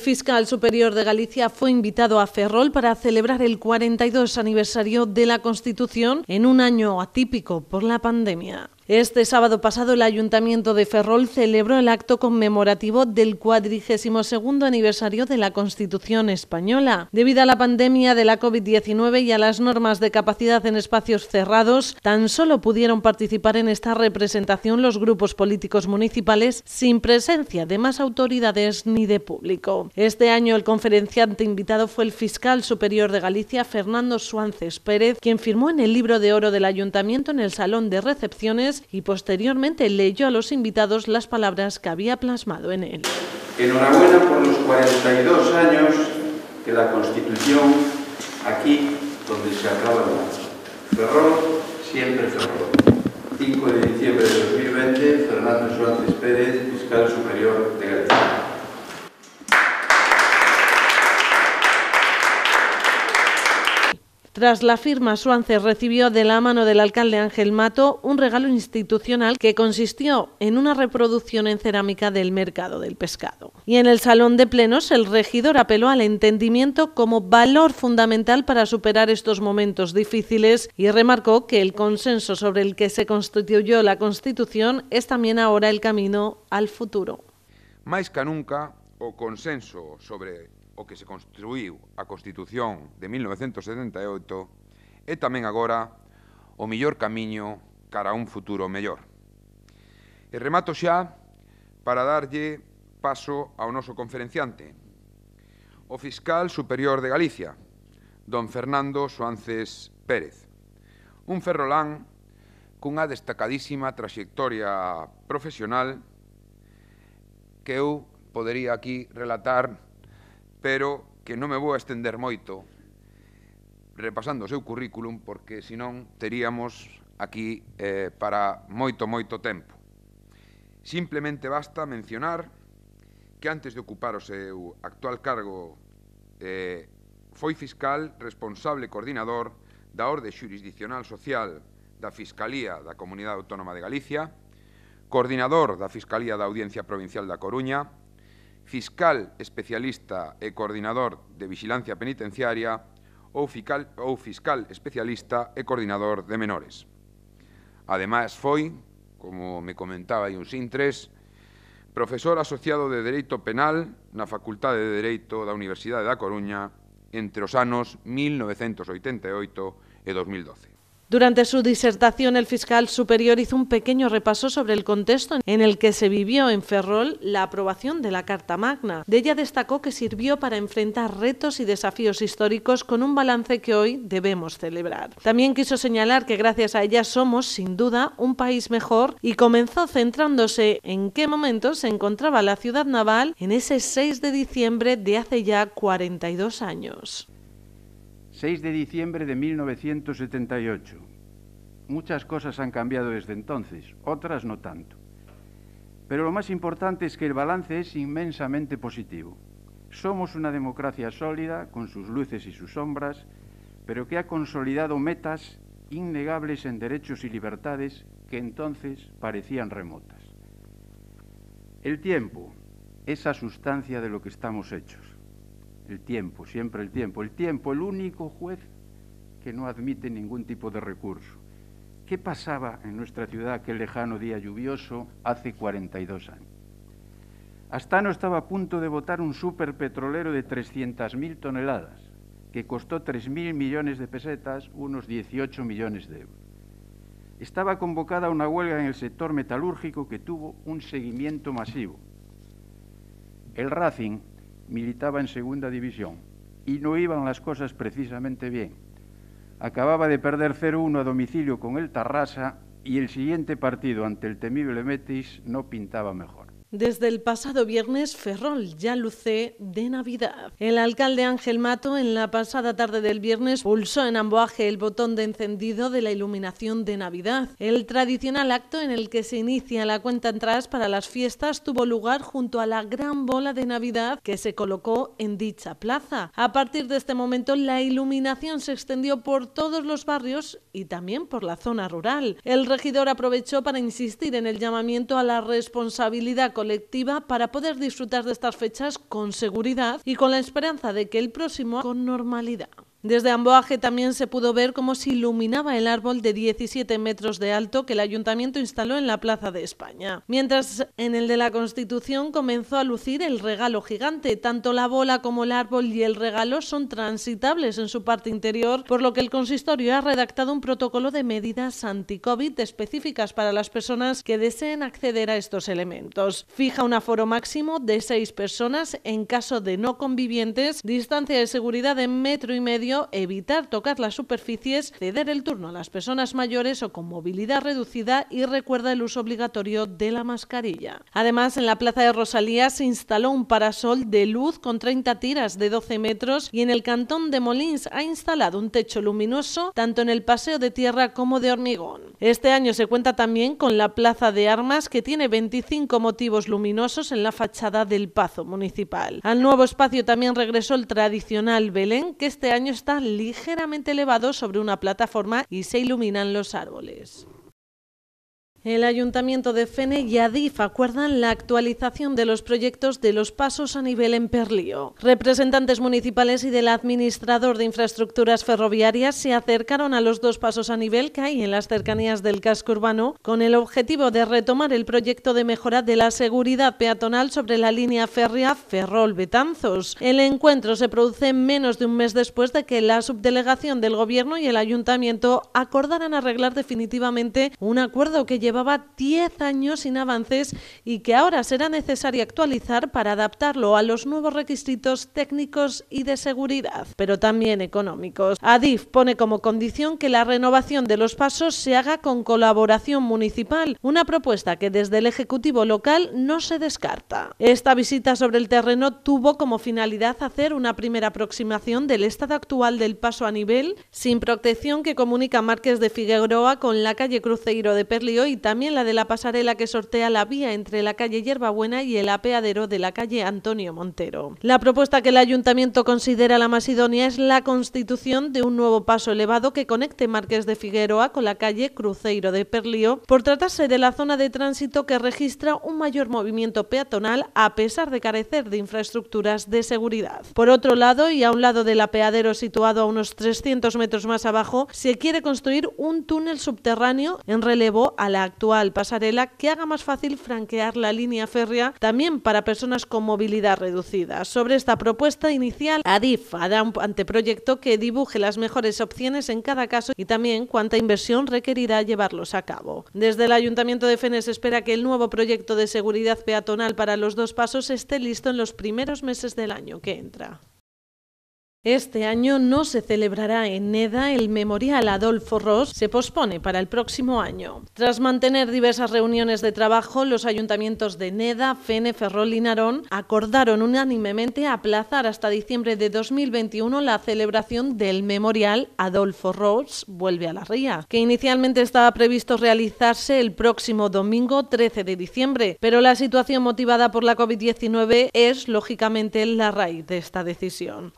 El fiscal superior de Galicia fue invitado a Ferrol para celebrar el 42 aniversario de la Constitución en un año atípico por la pandemia. Este sábado pasado el Ayuntamiento de Ferrol celebró el acto conmemorativo del 42 aniversario de la Constitución Española. Debido a la pandemia de la COVID-19 y a las normas de capacidad en espacios cerrados, tan solo pudieron participar en esta representación los grupos políticos municipales sin presencia de más autoridades ni de público. Este año el conferenciante invitado fue el fiscal superior de Galicia, Fernando Suárez Pérez, quien firmó en el libro de oro del Ayuntamiento en el Salón de Recepciones y posteriormente leyó a los invitados las palabras que había plasmado en él. Enhorabuena por los 42 años que la Constitución, aquí donde se acaba la Ferrol, siempre ferro. 5 de diciembre de 2020, Fernando Suárez Pérez, fiscal superior de Galicia. Tras la firma, Suárez recibió de la mano del alcalde Ángel Mato un regalo institucional que consistió en una reproducción en cerámica del mercado del pescado. Y en el salón de plenos, el regidor apeló al entendimiento como valor fundamental para superar estos momentos difíciles y remarcó que el consenso sobre el que se constituyó la Constitución es también ahora el camino al futuro. Más que nunca, o consenso sobre o que se construiu a Constitución de 1978 é tamén agora o mellor camiño cara a un futuro mellor. E remato xa para darlle paso ao noso conferenciante, o fiscal superior de Galicia, don Fernando Suances Pérez, un ferrolán cunha destacadísima traxectoria profesional que eu podería aquí relatar pero que non me vou a estender moito repasando o seu currículum, porque senón teríamos aquí eh, para moito, moito tempo. Simplemente basta mencionar que antes de ocupar o seu actual cargo eh, foi fiscal responsable coordinador da Orde Xurisdicional Social da Fiscalía da Comunidade Autónoma de Galicia, coordinador da Fiscalía da Audiencia Provincial da Coruña, fiscal especialista e coordinador de vixilancia penitenciaria ou fiscal, ou fiscal especialista e coordinador de menores. Ademais foi, como me comentaba aí sin tres, profesor asociado de Dereito Penal na Facultade de Dereito da Universidade da Coruña entre os anos 1988 e 2012. Durante su disertación, el fiscal superior hizo un pequeño repaso sobre el contexto en el que se vivió en Ferrol la aprobación de la Carta Magna. De ella destacó que sirvió para enfrentar retos y desafíos históricos con un balance que hoy debemos celebrar. También quiso señalar que gracias a ella somos, sin duda, un país mejor y comenzó centrándose en qué momento se encontraba la ciudad naval en ese 6 de diciembre de hace ya 42 años. 6 de diciembre de 1978. Muchas cosas han cambiado desde entonces, otras no tanto. Pero lo más importante es que el balance es inmensamente positivo. Somos una democracia sólida, con sus luces y sus sombras, pero que ha consolidado metas innegables en derechos y libertades que entonces parecían remotas. El tiempo, es esa sustancia de lo que estamos hechos. El tiempo, siempre el tiempo. El tiempo, el único juez que no admite ningún tipo de recurso. ¿Qué pasaba en nuestra ciudad aquel lejano día lluvioso hace 42 años? Astano estaba a punto de votar un superpetrolero de 300.000 toneladas, que costó 3.000 millones de pesetas, unos 18 millones de euros. Estaba convocada una huelga en el sector metalúrgico que tuvo un seguimiento masivo. El Racing militaba en segunda división y no iban las cosas precisamente bien. Acababa de perder 0-1 a domicilio con el Tarrasa y el siguiente partido ante el temible Metis no pintaba mejor. Desde el pasado viernes, Ferrol ya luce de Navidad. El alcalde Ángel Mato, en la pasada tarde del viernes, pulsó en Amboaje el botón de encendido de la iluminación de Navidad. El tradicional acto en el que se inicia la cuenta atrás para las fiestas tuvo lugar junto a la gran bola de Navidad que se colocó en dicha plaza. A partir de este momento, la iluminación se extendió por todos los barrios y también por la zona rural. El regidor aprovechó para insistir en el llamamiento a la responsabilidad colectiva para poder disfrutar de estas fechas con seguridad y con la esperanza de que el próximo con normalidad. Desde Amboaje también se pudo ver cómo se iluminaba el árbol de 17 metros de alto que el ayuntamiento instaló en la Plaza de España. Mientras en el de la Constitución comenzó a lucir el regalo gigante. Tanto la bola como el árbol y el regalo son transitables en su parte interior, por lo que el consistorio ha redactado un protocolo de medidas anti-COVID específicas para las personas que deseen acceder a estos elementos. Fija un aforo máximo de 6 personas en caso de no convivientes, distancia de seguridad de metro y medio evitar tocar las superficies, ceder el turno a las personas mayores o con movilidad reducida y recuerda el uso obligatorio de la mascarilla. Además, en la Plaza de Rosalía se instaló un parasol de luz con 30 tiras de 12 metros y en el Cantón de Molins ha instalado un techo luminoso tanto en el paseo de tierra como de hormigón. Este año se cuenta también con la Plaza de Armas que tiene 25 motivos luminosos en la fachada del Pazo Municipal. Al nuevo espacio también regresó el tradicional Belén que este año está ligeramente elevado sobre una plataforma y se iluminan los árboles. El Ayuntamiento de Fene y Adif acuerdan la actualización de los proyectos de los pasos a nivel en Perlío. Representantes municipales y del administrador de infraestructuras ferroviarias se acercaron a los dos pasos a nivel que hay en las cercanías del casco urbano con el objetivo de retomar el proyecto de mejora de la seguridad peatonal sobre la línea férrea Ferrol-Betanzos. El encuentro se produce menos de un mes después de que la subdelegación del Gobierno y el Ayuntamiento acordaran arreglar definitivamente un acuerdo que lleva llevaba 10 años sin avances y que ahora será necesario actualizar para adaptarlo a los nuevos requisitos técnicos y de seguridad, pero también económicos. ADIF pone como condición que la renovación de los pasos se haga con colaboración municipal, una propuesta que desde el Ejecutivo local no se descarta. Esta visita sobre el terreno tuvo como finalidad hacer una primera aproximación del estado actual del paso a nivel, sin protección que comunica Márquez de Figueroa con la calle Cruzeiro de Perlio y también la de la pasarela que sortea la vía entre la calle Hierbabuena y el apeadero de la calle Antonio Montero. La propuesta que el ayuntamiento considera la más idónea es la constitución de un nuevo paso elevado que conecte Marqués de Figueroa con la calle Cruzeiro de Perlío, por tratarse de la zona de tránsito que registra un mayor movimiento peatonal a pesar de carecer de infraestructuras de seguridad. Por otro lado, y a un lado del apeadero situado a unos 300 metros más abajo, se quiere construir un túnel subterráneo en relevo a la actual pasarela que haga más fácil franquear la línea férrea también para personas con movilidad reducida. Sobre esta propuesta inicial, ADIF hará un anteproyecto que dibuje las mejores opciones en cada caso y también cuánta inversión requerirá llevarlos a cabo. Desde el Ayuntamiento de Fenes espera que el nuevo proyecto de seguridad peatonal para los dos pasos esté listo en los primeros meses del año que entra. Este año no se celebrará en Neda el memorial Adolfo Ross, se pospone para el próximo año. Tras mantener diversas reuniones de trabajo, los ayuntamientos de Neda, Fene, Ferrol y Narón acordaron unánimemente aplazar hasta diciembre de 2021 la celebración del memorial Adolfo Ross vuelve a la ría, que inicialmente estaba previsto realizarse el próximo domingo 13 de diciembre, pero la situación motivada por la COVID-19 es lógicamente la raíz de esta decisión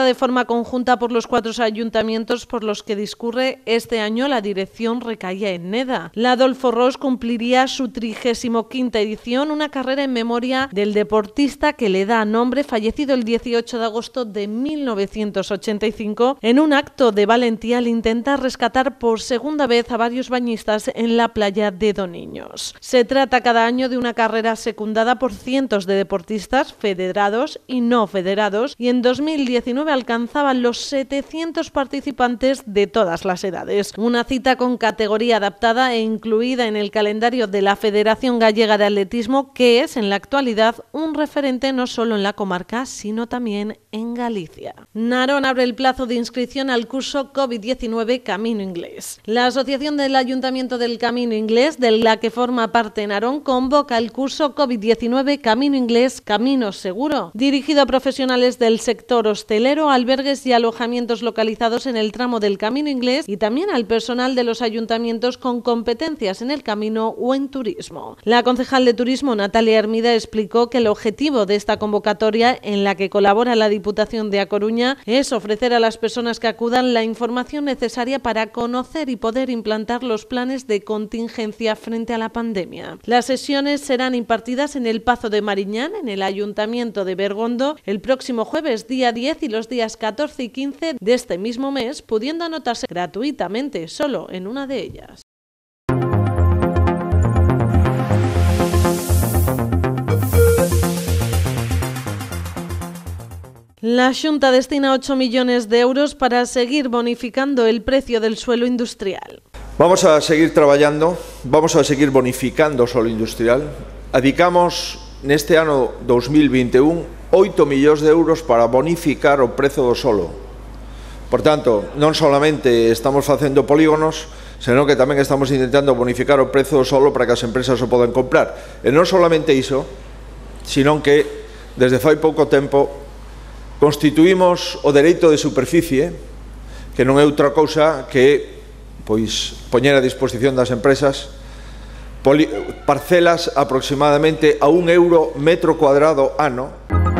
de forma conjunta por los cuatro ayuntamientos por los que discurre este año la dirección recaía en Neda. La Adolfo Ross cumpliría su 35 edición, una carrera en memoria del deportista que le da nombre, fallecido el 18 de agosto de 1985, en un acto de valentía al intentar rescatar por segunda vez a varios bañistas en la playa de Doniños. Se trata cada año de una carrera secundada por cientos de deportistas federados y no federados y en 2019 alcanzaban los 700 participantes de todas las edades. Una cita con categoría adaptada e incluida en el calendario de la Federación Gallega de Atletismo, que es en la actualidad un referente no solo en la comarca, sino también en Galicia. Narón abre el plazo de inscripción al curso COVID-19 Camino Inglés. La Asociación del Ayuntamiento del Camino Inglés, de la que forma parte Narón, convoca el curso COVID-19 Camino Inglés Camino Seguro, dirigido a profesionales del sector hostelero albergues y alojamientos localizados en el tramo del Camino Inglés y también al personal de los ayuntamientos con competencias en el camino o en turismo. La concejal de Turismo, Natalia Hermida, explicó que el objetivo de esta convocatoria, en la que colabora la Diputación de A Coruña, es ofrecer a las personas que acudan la información necesaria para conocer y poder implantar los planes de contingencia frente a la pandemia. Las sesiones serán impartidas en el Pazo de Mariñán, en el Ayuntamiento de Bergondo, el próximo jueves día 10 y los los días 14 y 15 de este mismo mes, pudiendo anotarse gratuitamente solo en una de ellas. La Junta destina 8 millones de euros para seguir bonificando el precio del suelo industrial. Vamos a seguir trabajando... vamos a seguir bonificando suelo industrial. Adicamos en este año 2021 8 millóns de euros para bonificar o prezo do solo. Por tanto, non solamente estamos facendo polígonos, senón que tamén estamos intentando bonificar o prezo do solo para que as empresas o poden comprar. E non solamente iso, senón que desde fai pouco tempo constituímos o dereito de superficie, que non é outra cousa que pois poñer a disposición das empresas parcelas aproximadamente a un euro metro cuadrado ano.